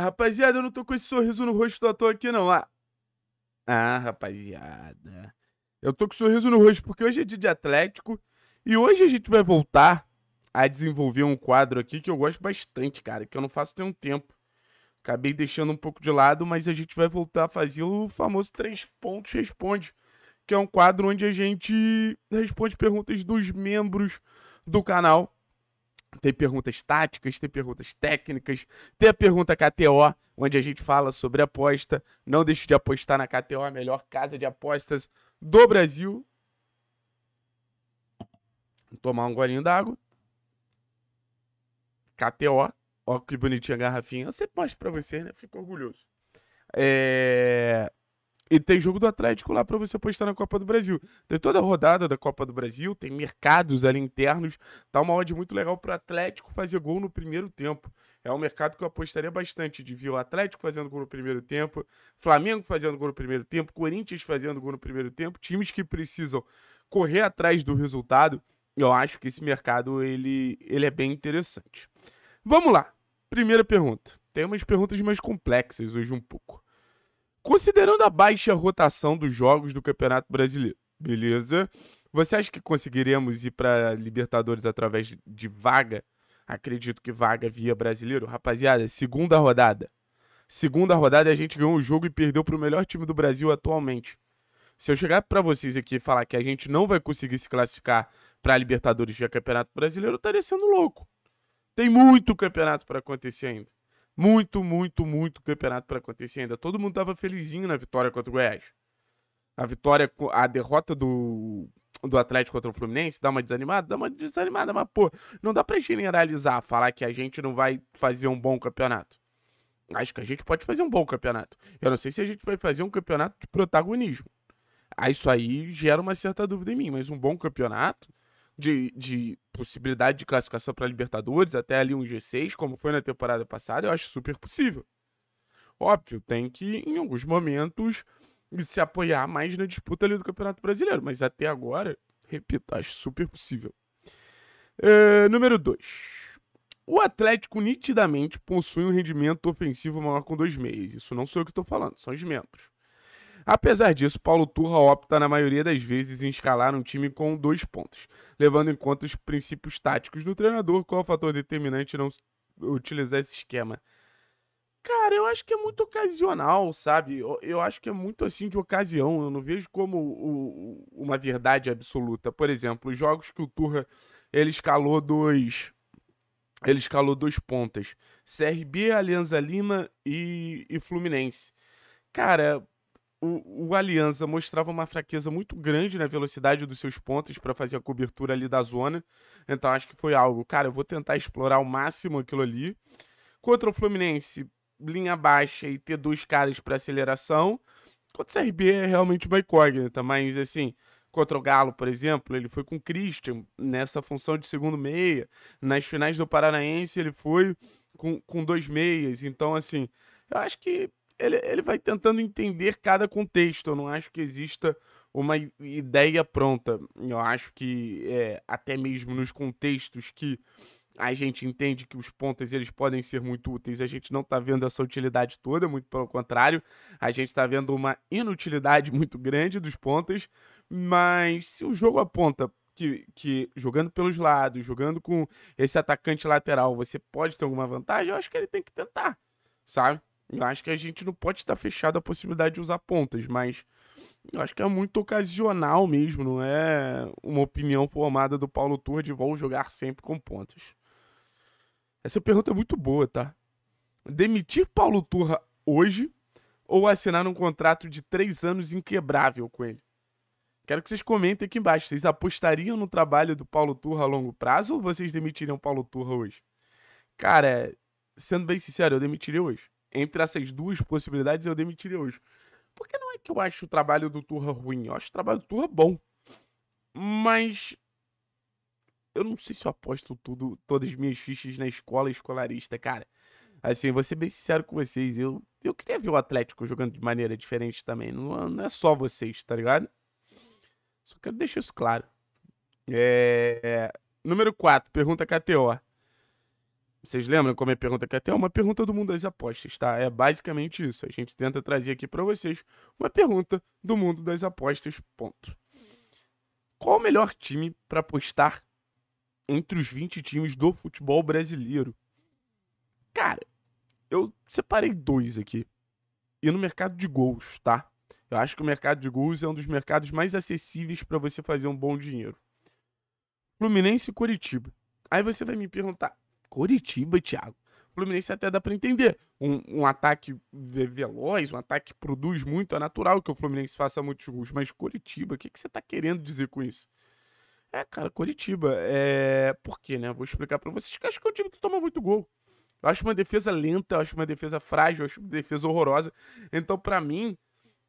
rapaziada, eu não tô com esse sorriso no rosto à toa aqui, não. Ah, ah rapaziada. Eu tô com sorriso no rosto porque hoje é dia de Atlético e hoje a gente vai voltar a desenvolver um quadro aqui que eu gosto bastante, cara, que eu não faço tem um tempo. Acabei deixando um pouco de lado, mas a gente vai voltar a fazer o famoso Três Pontos Responde, que é um quadro onde a gente responde perguntas dos membros do canal tem perguntas táticas, tem perguntas técnicas, tem a pergunta KTO, onde a gente fala sobre aposta. Não deixe de apostar na KTO, a melhor casa de apostas do Brasil. Vou tomar um golinho d'água. KTO. Ó que bonitinha a garrafinha. Eu sempre mostro pra vocês, né? Fico orgulhoso. É... E tem jogo do Atlético lá para você apostar na Copa do Brasil. Tem toda a rodada da Copa do Brasil, tem mercados ali internos. Tá uma odd muito legal para Atlético fazer gol no primeiro tempo. É um mercado que eu apostaria bastante de ver o Atlético fazendo gol no primeiro tempo, Flamengo fazendo gol no primeiro tempo, Corinthians fazendo gol no primeiro tempo, times que precisam correr atrás do resultado. Eu acho que esse mercado ele, ele é bem interessante. Vamos lá. Primeira pergunta. Tem umas perguntas mais complexas hoje um pouco. Considerando a baixa rotação dos jogos do Campeonato Brasileiro, beleza? Você acha que conseguiremos ir para Libertadores através de vaga? Acredito que vaga via brasileiro. Rapaziada, segunda rodada. Segunda rodada a gente ganhou o jogo e perdeu para o melhor time do Brasil atualmente. Se eu chegar para vocês aqui e falar que a gente não vai conseguir se classificar para Libertadores via Campeonato Brasileiro, eu estaria sendo louco. Tem muito campeonato para acontecer ainda muito, muito, muito campeonato para acontecer ainda. Todo mundo tava felizinho na vitória contra o Goiás. A vitória, a derrota do, do Atlético contra o Fluminense dá uma desanimada? Dá uma desanimada, mas, pô, não dá pra generalizar, falar que a gente não vai fazer um bom campeonato. Acho que a gente pode fazer um bom campeonato. Eu não sei se a gente vai fazer um campeonato de protagonismo. Aí ah, isso aí gera uma certa dúvida em mim, mas um bom campeonato de, de possibilidade de classificação para Libertadores, até ali um G6, como foi na temporada passada, eu acho super possível. Óbvio, tem que, em alguns momentos, se apoiar mais na disputa ali do Campeonato Brasileiro, mas até agora, repito, acho super possível. É, número 2. O Atlético nitidamente possui um rendimento ofensivo maior com dois meses Isso não sou eu que estou falando, são os membros. Apesar disso, Paulo Turra opta na maioria das vezes em escalar um time com dois pontos, levando em conta os princípios táticos do treinador, qual é o fator determinante não utilizar esse esquema. Cara, eu acho que é muito ocasional, sabe? Eu, acho que é muito assim de ocasião. Eu não vejo como o, uma verdade absoluta. Por exemplo, os jogos que o Turra ele escalou dois. Ele escalou dois pontas. CRB, Alianza Lima e, e Fluminense. Cara, o, o Aliança mostrava uma fraqueza muito grande na velocidade dos seus pontos para fazer a cobertura ali da zona. Então acho que foi algo, cara, eu vou tentar explorar ao máximo aquilo ali. Contra o Fluminense, linha baixa e ter dois caras para aceleração. Contra o CRB é realmente uma incógnita, mas assim, contra o Galo, por exemplo, ele foi com o Christian nessa função de segundo meia. Nas finais do Paranaense ele foi com, com dois meias. Então, assim, eu acho que ele, ele vai tentando entender cada contexto. Eu não acho que exista uma ideia pronta. Eu acho que é, até mesmo nos contextos que a gente entende que os pontas eles podem ser muito úteis, a gente não está vendo essa utilidade toda, muito pelo contrário, a gente está vendo uma inutilidade muito grande dos pontas. Mas se o jogo aponta que, que, jogando pelos lados, jogando com esse atacante lateral, você pode ter alguma vantagem, eu acho que ele tem que tentar, sabe? Eu acho que a gente não pode estar fechado à possibilidade de usar pontas, mas eu acho que é muito ocasional mesmo, não é uma opinião formada do Paulo Tour de vou jogar sempre com pontas. Essa pergunta é muito boa, tá? Demitir Paulo Turra hoje ou assinar um contrato de três anos inquebrável com ele? Quero que vocês comentem aqui embaixo. Vocês apostariam no trabalho do Paulo Turra a longo prazo ou vocês demitiriam Paulo Turra hoje? Cara, sendo bem sincero, eu demitiria hoje entre essas duas possibilidades, eu demitiria hoje. Porque não é que eu acho o trabalho do Turra ruim, eu acho o trabalho do Turra bom. Mas eu não sei se eu aposto tudo, todas as minhas fichas na escola escolarista, cara. Assim, vou ser bem sincero com vocês. Eu, eu queria ver o Atlético jogando de maneira diferente também. Não, não é só vocês, tá ligado? Só quero deixar isso claro. É... é número 4, pergunta KTO. Vocês lembram como é a pergunta que é até é uma pergunta do mundo das apostas, tá? É basicamente isso. A gente tenta trazer aqui para vocês uma pergunta do mundo das apostas, ponto. Qual o melhor time para apostar entre os 20 times do futebol brasileiro? Cara, eu separei dois aqui. E no mercado de gols, tá? Eu acho que o mercado de gols é um dos mercados mais acessíveis para você fazer um bom dinheiro. Fluminense e Curitiba. Aí você vai me perguntar, Coritiba, Thiago. Fluminense até dá para entender. Um, um, ataque veloz, um ataque que produz muito, é natural que o Fluminense faça muitos gols. Mas Coritiba, o que, que você está querendo dizer com isso? É, cara, Coritiba, é... Por quê, né? Vou explicar para vocês que acho que é um time que toma muito gol. Eu acho uma defesa lenta, eu acho uma defesa frágil, eu acho uma defesa horrorosa. Então, para mim,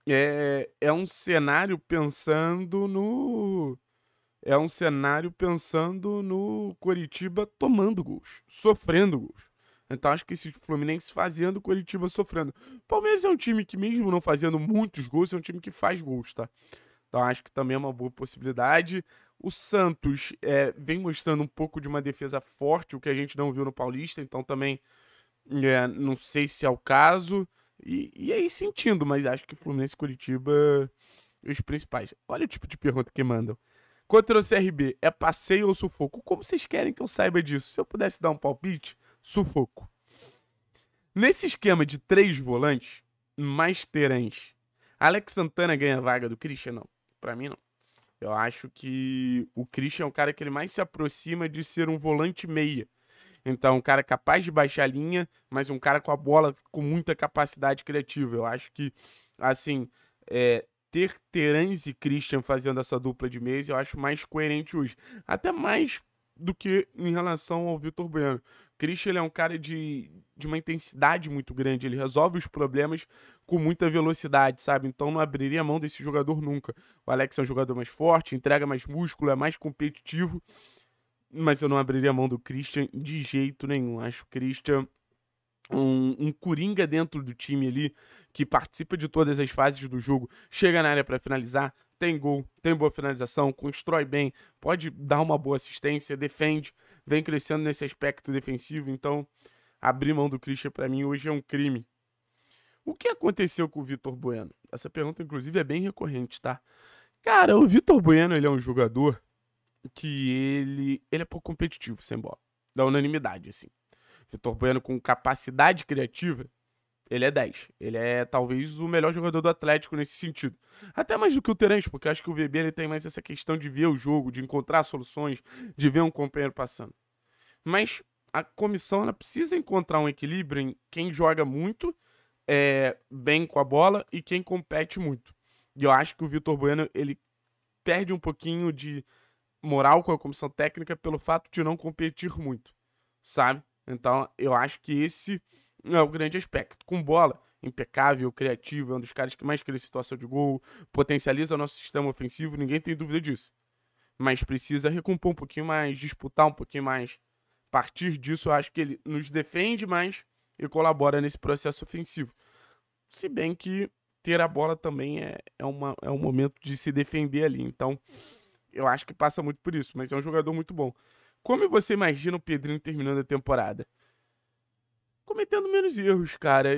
é... é um cenário pensando no é um cenário pensando no Coritiba tomando gols, sofrendo gols. Então acho que esse Fluminense fazendo, o Coritiba sofrendo. Palmeiras é um time que, mesmo não fazendo muitos gols, é um time que faz gols, tá? Então acho que também é uma boa possibilidade. O Santos é, vem mostrando um pouco de uma defesa forte, o que a gente não viu no Paulista, então também é, não sei se é o caso. E, e aí sentindo, mas acho que Fluminense e Curitiba os principais. Olha o tipo de pergunta que mandam. Contra o CRB, é passeio ou sufoco? Como vocês querem que eu saiba disso? Se eu pudesse dar um palpite, sufoco. Nesse esquema de três volantes, mais terãs, Alex Santana ganha a vaga do Christian? Não, pra mim não. Eu acho que o Christian é o cara que ele mais se aproxima de ser um volante meia. Então, um cara capaz de baixar a linha, mas um cara com a bola com muita capacidade criativa. Eu acho que, assim, é, ter Terans e Christian fazendo essa dupla de mesa, eu acho mais coerente hoje. Até mais do que em relação ao Vitor Bueno. Christian ele é um cara de, de uma intensidade muito grande, ele resolve os problemas com muita velocidade, sabe? Então não abriria mão desse jogador nunca. O Alex é um jogador mais forte, entrega mais músculo, é mais competitivo, mas eu não abriria mão do Christian de jeito nenhum. Acho o Christian um, um coringa dentro do time ali que participa de todas as fases do jogo, chega na área para finalizar, tem gol, tem boa finalização, constrói bem, pode dar uma boa assistência, defende, vem crescendo nesse aspecto defensivo, então abrir mão do Christian para mim hoje é um crime. O que aconteceu com o Vitor Bueno? Essa pergunta inclusive é bem recorrente, tá? Cara, o Vitor Bueno, ele é um jogador que ele, ele é pouco competitivo sem bola. Da unanimidade, assim. Vitor Bueno com capacidade criativa, ele é 10. Ele é talvez o melhor jogador do Atlético nesse sentido. Até mais do que o Terence, porque eu acho que o VB ele tem mais essa questão de ver o jogo, de encontrar soluções, de ver um companheiro passando. Mas a comissão ela precisa encontrar um equilíbrio em quem joga muito, é, bem com a bola e quem compete muito. E eu acho que o Vitor Bueno ele perde um pouquinho de moral com a comissão técnica pelo fato de não competir muito, sabe? Então, eu acho que esse é o grande aspecto. Com bola, impecável, criativo, é um dos caras que mais cria situação de gol, potencializa o nosso sistema ofensivo, ninguém tem dúvida disso. Mas precisa recompor um pouquinho mais, disputar um pouquinho mais. A partir disso, eu acho que ele nos defende mais e colabora nesse processo ofensivo. Se bem que ter a bola também é, é, uma, é um momento de se defender ali. Então, eu acho que passa muito por isso, mas é um jogador muito bom. Como você imagina o Pedrinho terminando a temporada? Cometendo menos erros, cara.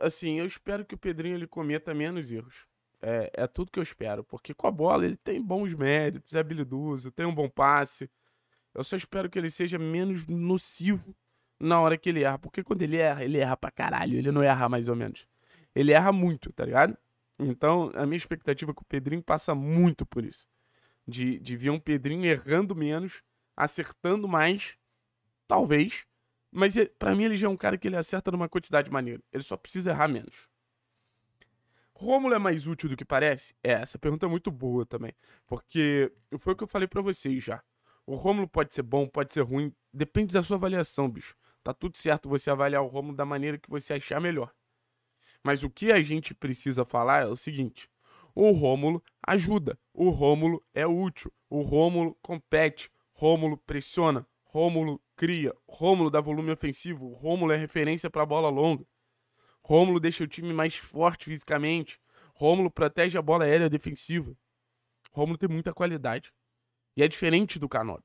Assim, eu espero que o Pedrinho ele cometa menos erros. É, é tudo que eu espero, porque com a bola ele tem bons méritos, é habilidoso, tem um bom passe. Eu só espero que ele seja menos nocivo na hora que ele erra, porque quando ele erra, ele erra pra caralho, ele não erra mais ou menos. Ele erra muito, tá ligado? Então, a minha expectativa é que o Pedrinho passa muito por isso. De, de ver um Pedrinho errando menos acertando mais, talvez. Mas para mim ele já é um cara que ele acerta numa quantidade maneira. Ele só precisa errar menos. Rômulo é mais útil do que parece? É, essa pergunta é muito boa também. Porque foi o que eu falei para vocês já. O Rômulo pode ser bom, pode ser ruim, depende da sua avaliação, bicho. Tá tudo certo você avaliar o Rômulo da maneira que você achar melhor. Mas o que a gente precisa falar é o seguinte: o Rômulo ajuda, o Rômulo é útil, o Rômulo compete, Rômulo pressiona, Rômulo cria, Rômulo dá volume ofensivo, Rômulo é referência para a bola longa. Rômulo deixa o time mais forte fisicamente, Rômulo protege a bola aérea defensiva. Rômulo tem muita qualidade. E é diferente do Canop,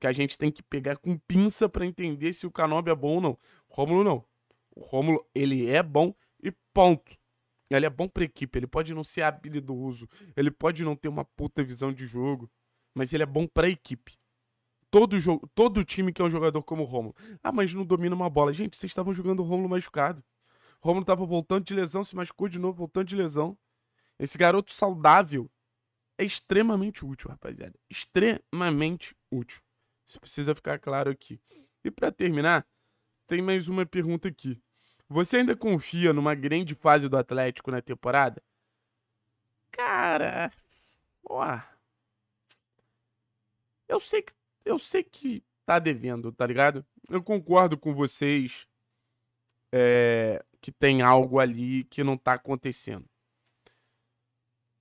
que a gente tem que pegar com pinça para entender se o Canop é bom ou não. Rômulo não. O Rômulo, ele é bom e ponto. Ele é bom pra equipe, ele pode não ser habilidoso, ele pode não ter uma puta visão de jogo, mas ele é bom pra equipe todo, jogo, todo time que é um jogador como o Romulo. Ah, mas não domina uma bola. Gente, vocês estavam jogando o Romulo machucado. Romulo tava voltando de lesão, se machucou de novo, voltando de lesão. Esse garoto saudável é extremamente útil, rapaziada. Extremamente útil. Isso precisa ficar claro aqui. E para terminar, tem mais uma pergunta aqui. Você ainda confia numa grande fase do Atlético na temporada? Cara, ó. Eu sei que eu sei que tá devendo, tá ligado? Eu concordo com vocês é, que tem algo ali que não tá acontecendo.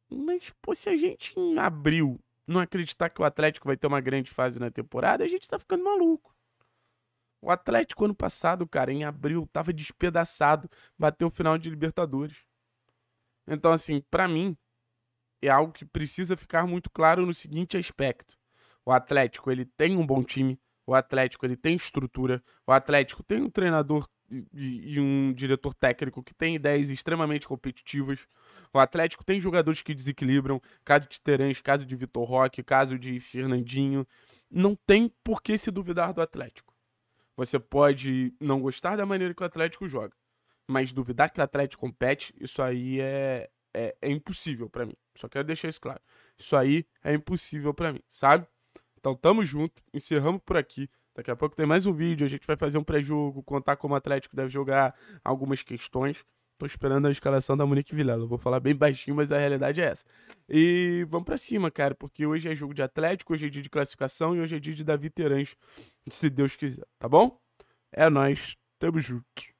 Mas, pô, se a gente em abril não acreditar que o Atlético vai ter uma grande fase na temporada, a gente tá ficando maluco. O Atlético ano passado, cara, em abril, tava despedaçado, bateu o final de Libertadores. Então, assim, para mim, é algo que precisa ficar muito claro no seguinte aspecto. O Atlético ele tem um bom time, o Atlético ele tem estrutura, o Atlético tem um treinador e, e um diretor técnico que tem ideias extremamente competitivas. O Atlético tem jogadores que desequilibram, caso de Terence, caso de Vitor Roque, caso de Fernandinho. Não tem por que se duvidar do Atlético. Você pode não gostar da maneira que o Atlético joga, mas duvidar que o Atlético compete, isso aí é, é, é impossível para mim. Só quero deixar isso claro. Isso aí é impossível para mim, sabe? Então tamo junto, encerramos por aqui. Daqui a pouco tem mais um vídeo, a gente vai fazer um pré-jogo, contar como o Atlético deve jogar, algumas questões. Tô esperando a escalação da Monique Vilela. Eu vou falar bem baixinho, mas a realidade é essa. E vamos para cima, cara, porque hoje é jogo de Atlético, hoje é dia de classificação e hoje é dia de Davi Terãs, se Deus quiser, tá bom? É nós, tamo junto.